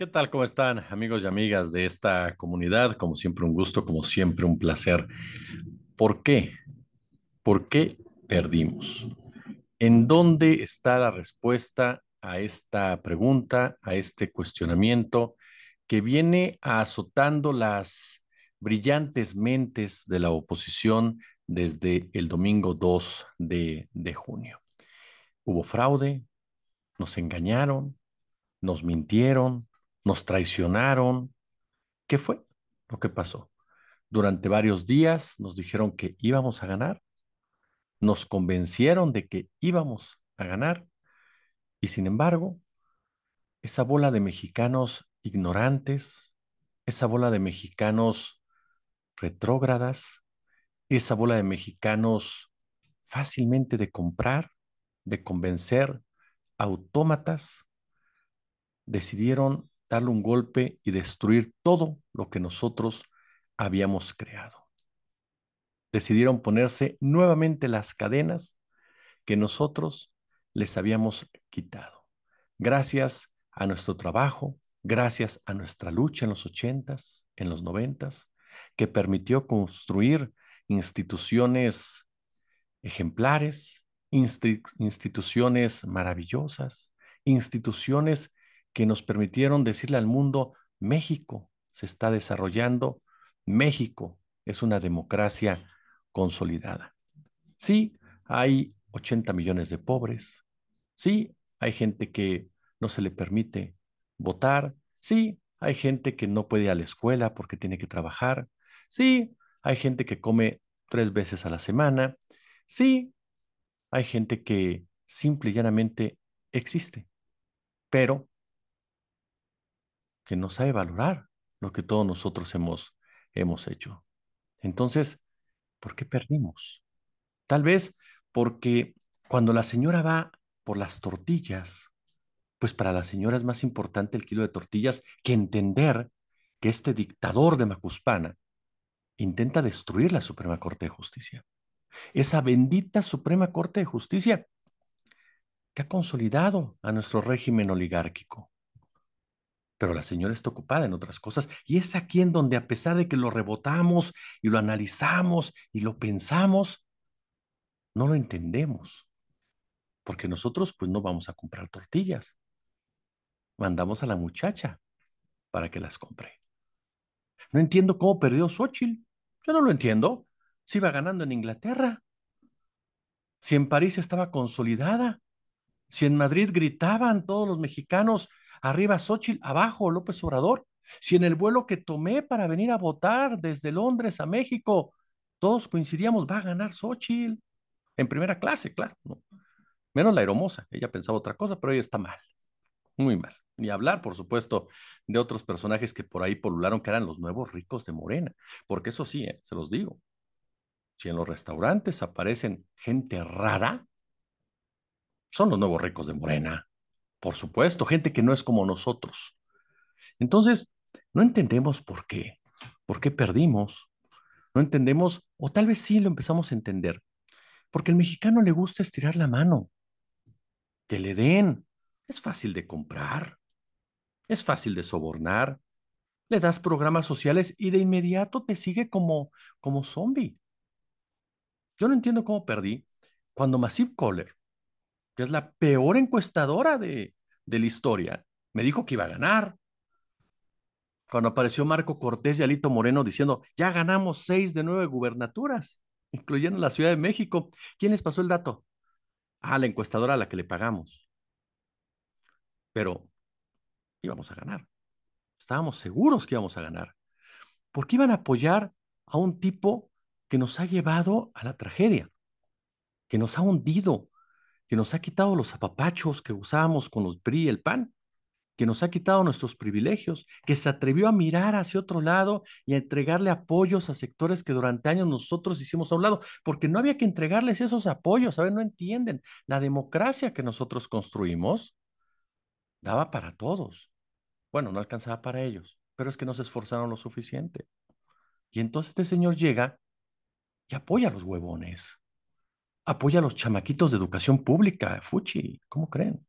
¿Qué tal? ¿Cómo están amigos y amigas de esta comunidad? Como siempre un gusto, como siempre un placer. ¿Por qué? ¿Por qué perdimos? ¿En dónde está la respuesta a esta pregunta, a este cuestionamiento que viene azotando las brillantes mentes de la oposición desde el domingo 2 de, de junio? Hubo fraude, nos engañaron, nos mintieron, nos traicionaron. ¿Qué fue lo que pasó? Durante varios días nos dijeron que íbamos a ganar, nos convencieron de que íbamos a ganar y sin embargo, esa bola de mexicanos ignorantes, esa bola de mexicanos retrógradas, esa bola de mexicanos fácilmente de comprar, de convencer, autómatas, decidieron darle un golpe y destruir todo lo que nosotros habíamos creado. Decidieron ponerse nuevamente las cadenas que nosotros les habíamos quitado. Gracias a nuestro trabajo, gracias a nuestra lucha en los ochentas, en los noventas, que permitió construir instituciones ejemplares, instituciones maravillosas, instituciones que nos permitieron decirle al mundo, México se está desarrollando, México es una democracia consolidada. Sí, hay 80 millones de pobres, sí, hay gente que no se le permite votar, sí, hay gente que no puede ir a la escuela porque tiene que trabajar, sí, hay gente que come tres veces a la semana, sí, hay gente que simple y llanamente existe, pero que no sabe valorar lo que todos nosotros hemos, hecho. Entonces, ¿por qué perdimos? Tal vez porque cuando la señora va por las tortillas, pues para la señora es más importante el kilo de tortillas que entender que este dictador de Macuspana intenta destruir la Suprema Corte de Justicia. Esa bendita Suprema Corte de Justicia que ha consolidado a nuestro régimen oligárquico, pero la señora está ocupada en otras cosas y es aquí en donde a pesar de que lo rebotamos y lo analizamos y lo pensamos, no lo entendemos, porque nosotros pues no vamos a comprar tortillas. Mandamos a la muchacha para que las compre. No entiendo cómo perdió Xochitl. Yo no lo entiendo. si iba ganando en Inglaterra. Si en París estaba consolidada. Si en Madrid gritaban todos los mexicanos arriba Xochitl, abajo López Obrador. Si en el vuelo que tomé para venir a votar desde Londres a México, todos coincidíamos, va a ganar Xochitl. En primera clase, claro. ¿no? Menos la hermosa, ella pensaba otra cosa, pero ella está mal, muy mal. Ni hablar, por supuesto, de otros personajes que por ahí polularon, que eran los nuevos ricos de Morena. Porque eso sí, ¿eh? se los digo. Si en los restaurantes aparecen gente rara, son los nuevos ricos de Morena. Por supuesto, gente que no es como nosotros. Entonces, no entendemos por qué, por qué perdimos. No entendemos, o tal vez sí lo empezamos a entender, porque al mexicano le gusta estirar la mano, que le den. Es fácil de comprar, es fácil de sobornar. Le das programas sociales y de inmediato te sigue como, como zombie. Yo no entiendo cómo perdí cuando Massive Caller que es la peor encuestadora de, de la historia, me dijo que iba a ganar. Cuando apareció Marco Cortés y Alito Moreno diciendo, ya ganamos seis de nueve gubernaturas, incluyendo la Ciudad de México. ¿Quién les pasó el dato? A ah, la encuestadora a la que le pagamos. Pero íbamos a ganar. Estábamos seguros que íbamos a ganar. Porque iban a apoyar a un tipo que nos ha llevado a la tragedia, que nos ha hundido, que nos ha quitado los apapachos que usábamos con los PRI el PAN, que nos ha quitado nuestros privilegios, que se atrevió a mirar hacia otro lado y a entregarle apoyos a sectores que durante años nosotros hicimos a un lado, porque no había que entregarles esos apoyos, a ver, no entienden, la democracia que nosotros construimos daba para todos. Bueno, no alcanzaba para ellos, pero es que no se esforzaron lo suficiente. Y entonces este señor llega y apoya a los huevones. Apoya a los chamaquitos de educación pública, Fuchi, ¿cómo creen?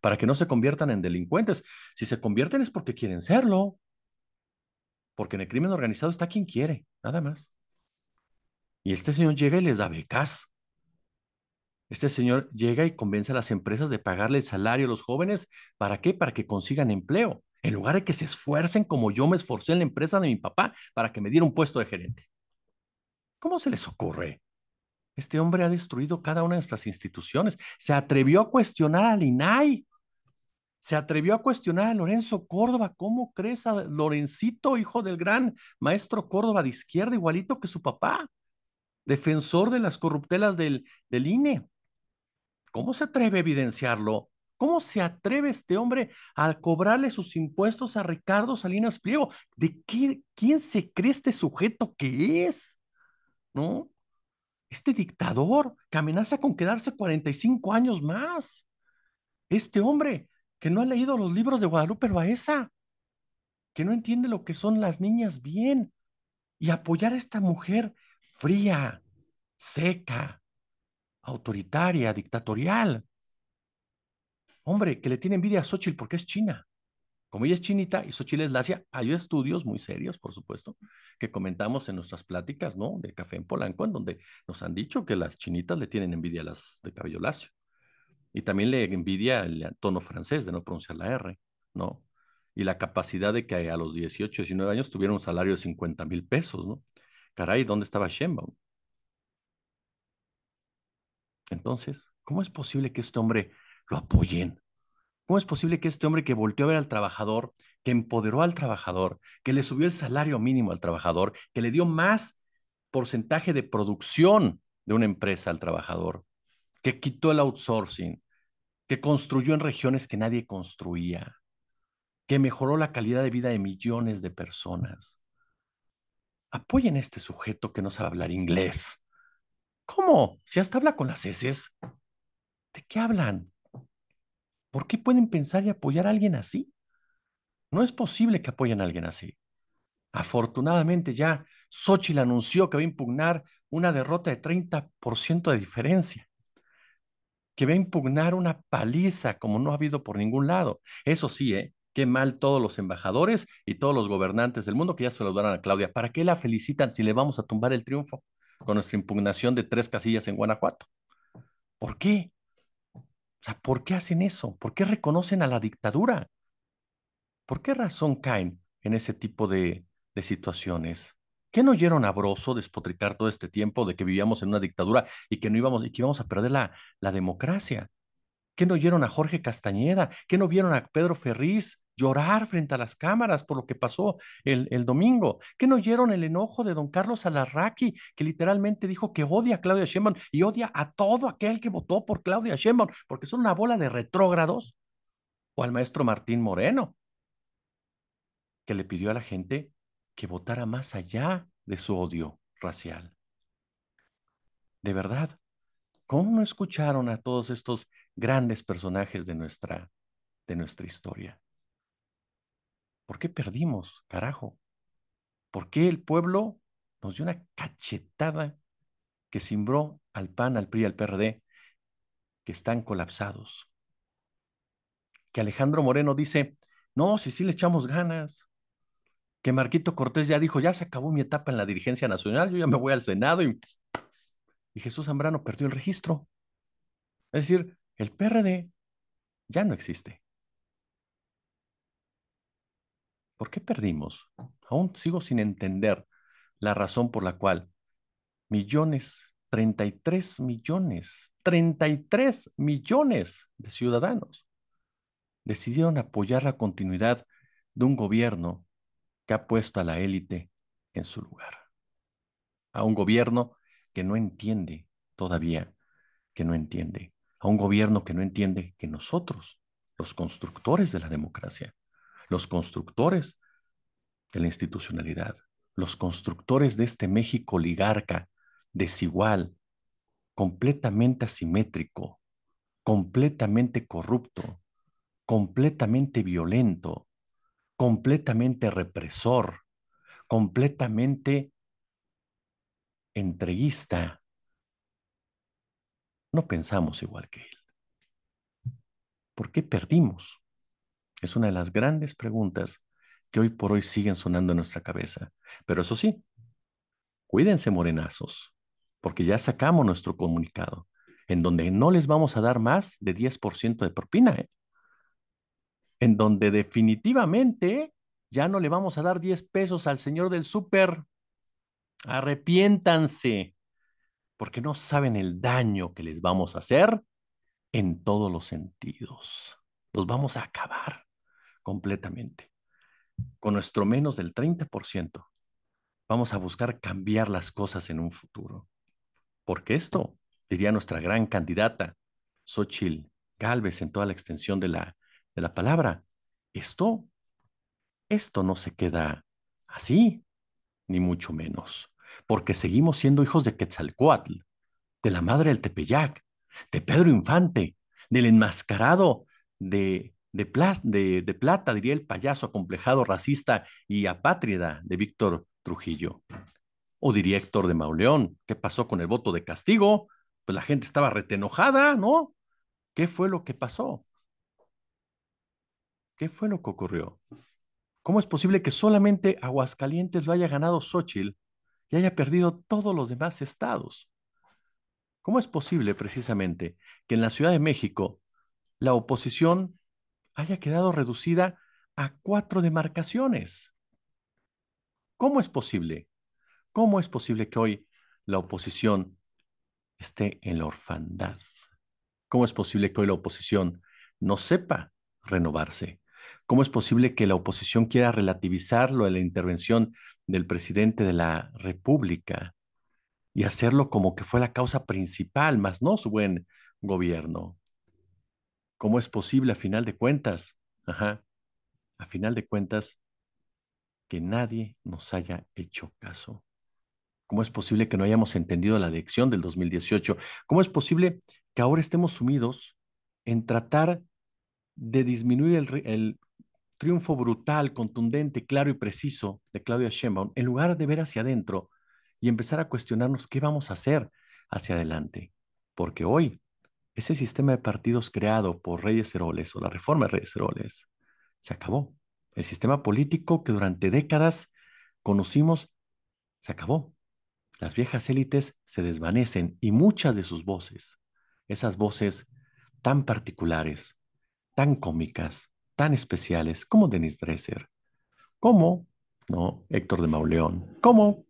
Para que no se conviertan en delincuentes. Si se convierten es porque quieren serlo. Porque en el crimen organizado está quien quiere, nada más. Y este señor llega y les da becas. Este señor llega y convence a las empresas de pagarle el salario a los jóvenes. ¿Para qué? Para que consigan empleo. En lugar de que se esfuercen como yo me esforcé en la empresa de mi papá para que me diera un puesto de gerente. ¿Cómo se les ocurre? Este hombre ha destruido cada una de nuestras instituciones. Se atrevió a cuestionar al INAI. Se atrevió a cuestionar a Lorenzo Córdoba. ¿Cómo crees a Lorencito, hijo del gran maestro Córdoba de izquierda, igualito que su papá? Defensor de las corruptelas del, del INE. ¿Cómo se atreve a evidenciarlo? ¿Cómo se atreve este hombre al cobrarle sus impuestos a Ricardo Salinas Pliego? ¿De qué, quién se cree este sujeto que es? ¿No? este dictador que amenaza con quedarse 45 años más, este hombre que no ha leído los libros de Guadalupe Baeza, que no entiende lo que son las niñas bien, y apoyar a esta mujer fría, seca, autoritaria, dictatorial. Hombre, que le tiene envidia a Xochitl porque es china. Como ella es chinita y chile es lacia, hay estudios muy serios, por supuesto, que comentamos en nuestras pláticas, ¿no? De Café en Polanco, en donde nos han dicho que las chinitas le tienen envidia a las de cabello lacio. Y también le envidia el tono francés de no pronunciar la R, ¿no? Y la capacidad de que a los 18, 19 años tuviera un salario de 50 mil pesos, ¿no? Caray, ¿dónde estaba Shenbaum? Entonces, ¿cómo es posible que este hombre lo apoyen? ¿Cómo es posible que este hombre que volteó a ver al trabajador, que empoderó al trabajador, que le subió el salario mínimo al trabajador, que le dio más porcentaje de producción de una empresa al trabajador, que quitó el outsourcing, que construyó en regiones que nadie construía, que mejoró la calidad de vida de millones de personas. Apoyen a este sujeto que no sabe hablar inglés. ¿Cómo? Si hasta habla con las heces. ¿De qué hablan? ¿Por qué pueden pensar y apoyar a alguien así? No es posible que apoyen a alguien así. Afortunadamente ya Xochitl anunció que va a impugnar una derrota de 30% de diferencia, que va a impugnar una paliza como no ha habido por ningún lado. Eso sí, ¿eh? qué mal todos los embajadores y todos los gobernantes del mundo que ya se lo darán a Claudia. ¿Para qué la felicitan si le vamos a tumbar el triunfo con nuestra impugnación de tres casillas en Guanajuato? ¿Por qué? ¿por qué hacen eso? ¿Por qué reconocen a la dictadura? ¿Por qué razón caen en ese tipo de, situaciones? ¿Qué no oyeron a Broso despotricar todo este tiempo de que vivíamos en una dictadura y que no íbamos y que íbamos a perder la, la democracia? ¿Qué no oyeron a Jorge Castañeda? ¿Qué no vieron a Pedro Ferriz llorar frente a las cámaras por lo que pasó el, domingo, que no oyeron el enojo de don Carlos Alarraqui, que literalmente dijo que odia a Claudia Sheinbaum y odia a todo aquel que votó por Claudia Sheinbaum, porque son una bola de retrógrados, o al maestro Martín Moreno, que le pidió a la gente que votara más allá de su odio racial. De verdad, ¿cómo no escucharon a todos estos grandes personajes de nuestra, de nuestra historia? ¿Por qué perdimos, carajo? ¿Por qué el pueblo nos dio una cachetada que simbró al PAN, al PRI, al PRD, que están colapsados? Que Alejandro Moreno dice, no, si sí le echamos ganas. Que Marquito Cortés ya dijo, ya se acabó mi etapa en la dirigencia nacional, yo ya me voy al Senado y, y Jesús Zambrano perdió el registro. Es decir, el PRD ya no existe. ¿Por qué perdimos? Aún sigo sin entender la razón por la cual millones, 33 millones, 33 millones de ciudadanos decidieron apoyar la continuidad de un gobierno que ha puesto a la élite en su lugar. A un gobierno que no entiende todavía, que no entiende. A un gobierno que no entiende que nosotros, los constructores de la democracia, los constructores de la institucionalidad, los constructores de este México oligarca, desigual, completamente asimétrico, completamente corrupto, completamente violento, completamente represor, completamente entreguista. No pensamos igual que él. ¿Por qué perdimos? Es una de las grandes preguntas que hoy por hoy siguen sonando en nuestra cabeza. Pero eso sí, cuídense morenazos, porque ya sacamos nuestro comunicado, en donde no les vamos a dar más de 10% de propina, ¿eh? en donde definitivamente ya no le vamos a dar 10 pesos al señor del súper. Arrepiéntanse, porque no saben el daño que les vamos a hacer en todos los sentidos. Los vamos a acabar completamente. Con nuestro menos del 30%, vamos a buscar cambiar las cosas en un futuro. Porque esto, diría nuestra gran candidata, Sochil Galvez, en toda la extensión de la, de la palabra, esto, esto no se queda así, ni mucho menos, porque seguimos siendo hijos de Quetzalcoatl, de la madre del Tepeyac, de Pedro Infante, del enmascarado de de, de, plata, diría el payaso acomplejado, racista y apátrida de Víctor Trujillo. O diría Héctor de Mauleón, ¿qué pasó con el voto de castigo? Pues la gente estaba retenojada, ¿no? ¿Qué fue lo que pasó? ¿Qué fue lo que ocurrió? ¿Cómo es posible que solamente Aguascalientes lo haya ganado Xochitl y haya perdido todos los demás estados? ¿Cómo es posible precisamente que en la Ciudad de México la oposición haya quedado reducida a cuatro demarcaciones. ¿Cómo es posible? ¿Cómo es posible que hoy la oposición esté en la orfandad? ¿Cómo es posible que hoy la oposición no sepa renovarse? ¿Cómo es posible que la oposición quiera relativizarlo de la intervención del presidente de la República y hacerlo como que fue la causa principal, más no su buen gobierno? ¿Cómo es posible a final de cuentas? Ajá. A final de cuentas, que nadie nos haya hecho caso. ¿Cómo es posible que no hayamos entendido la adicción del 2018? ¿Cómo es posible que ahora estemos sumidos en tratar de disminuir el, triunfo brutal, contundente, claro y preciso de Claudia Sheinbaum, en lugar de ver hacia adentro y empezar a cuestionarnos qué vamos a hacer hacia adelante? Porque hoy ese sistema de partidos creado por Reyes Heroles o la reforma de Reyes Heroles se acabó. El sistema político que durante décadas conocimos se acabó. Las viejas élites se desvanecen y muchas de sus voces, esas voces tan particulares, tan cómicas, tan especiales como Denis Dresser, como ¿no? Héctor de Mauleón, como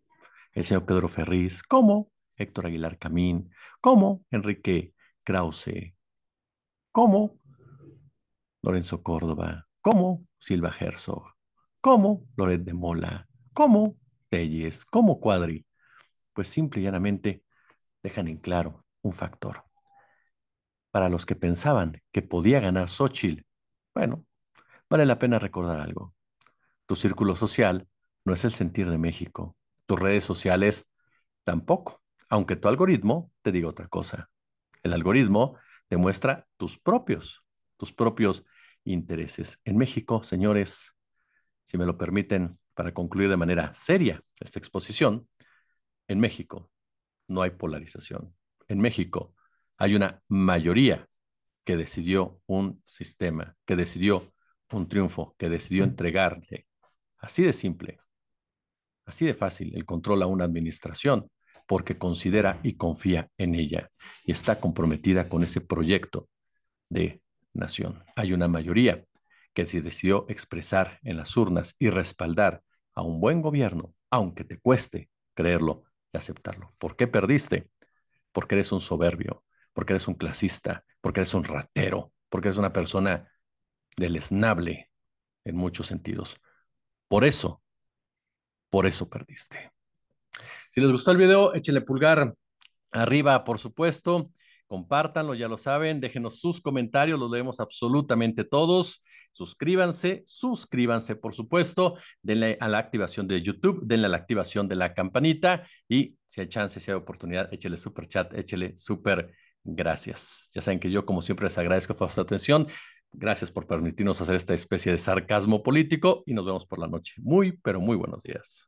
el señor Pedro Ferriz, como Héctor Aguilar Camín, como Enrique Krause. ¿Cómo? Lorenzo Córdoba. ¿Cómo? Silva Herzog. ¿Cómo? Loret de Mola. ¿Cómo? Telles. ¿Cómo Cuadri? Pues simple y llanamente dejan en claro un factor. Para los que pensaban que podía ganar Xochitl, bueno, vale la pena recordar algo. Tu círculo social no es el sentir de México. Tus redes sociales tampoco, aunque tu algoritmo te diga otra cosa. El algoritmo demuestra tus propios, tus propios intereses. En México, señores, si me lo permiten, para concluir de manera seria esta exposición, en México no hay polarización. En México hay una mayoría que decidió un sistema, que decidió un triunfo, que decidió entregarle, así de simple, así de fácil, el control a una administración porque considera y confía en ella y está comprometida con ese proyecto de nación. Hay una mayoría que se decidió expresar en las urnas y respaldar a un buen gobierno, aunque te cueste creerlo y aceptarlo. ¿Por qué perdiste? Porque eres un soberbio, porque eres un clasista, porque eres un ratero, porque eres una persona deleznable en muchos sentidos. Por eso, por eso perdiste. Si les gustó el video, échenle pulgar arriba, por supuesto. Compartanlo, ya lo saben. Déjenos sus comentarios, los leemos absolutamente todos. Suscríbanse, suscríbanse, por supuesto. Denle a la activación de YouTube, denle a la activación de la campanita y si hay chance, si hay oportunidad, échenle super chat, échele super gracias. Ya saben que yo, como siempre, les agradezco por su atención. Gracias por permitirnos hacer esta especie de sarcasmo político y nos vemos por la noche. Muy, pero muy buenos días.